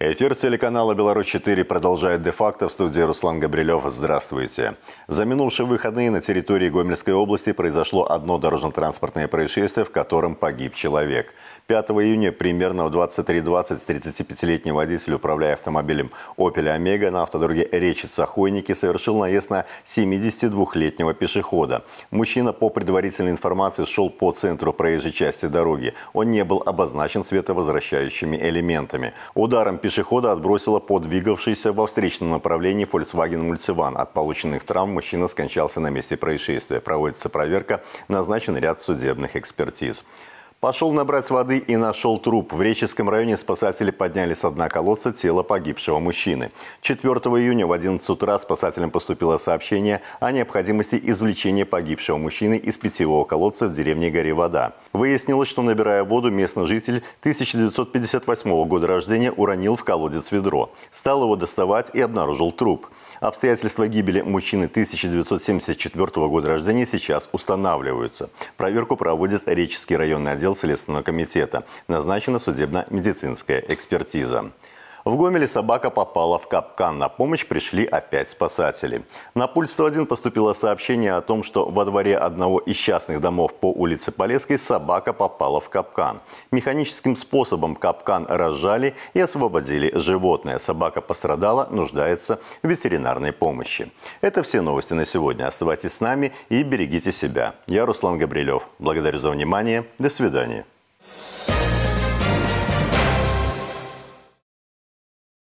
Эфир телеканала «Беларусь-4» продолжает де-факто в студии Руслан Габрилев. Здравствуйте. За минувшие выходные на территории Гомельской области произошло одно дорожно-транспортное происшествие, в котором погиб человек. 5 июня примерно в 23.20 35-летний водитель, управляя автомобилем Opel Омега» на автодороге Речица-Хойники, совершил наезд на 72-летнего пешехода. Мужчина, по предварительной информации, шел по центру проезжей части дороги. Он не был обозначен световозвращающими элементами. Ударом пешехода отбросило подвигавшийся двигавшейся во встречном направлении Volkswagen Multivan. От полученных травм мужчина скончался на месте происшествия. Проводится проверка, назначен ряд судебных экспертиз. Пошел набрать воды и нашел труп. В Реческом районе спасатели подняли с дна колодца тело погибшего мужчины. 4 июня в 11 утра спасателям поступило сообщение о необходимости извлечения погибшего мужчины из питьевого колодца в деревне Горе Вода. Выяснилось, что набирая воду, местный житель 1958 года рождения уронил в колодец ведро. Стал его доставать и обнаружил труп. Обстоятельства гибели мужчины 1974 года рождения сейчас устанавливаются. Проверку проводит Реческий районный отдел отдел Следственного комитета. Назначена судебно-медицинская экспертиза. В Гомеле собака попала в капкан. На помощь пришли опять спасатели. На пульт 101 поступило сообщение о том, что во дворе одного из частных домов по улице Полесской собака попала в капкан. Механическим способом капкан разжали и освободили животное. Собака пострадала, нуждается в ветеринарной помощи. Это все новости на сегодня. Оставайтесь с нами и берегите себя. Я Руслан Габрилев. Благодарю за внимание. До свидания.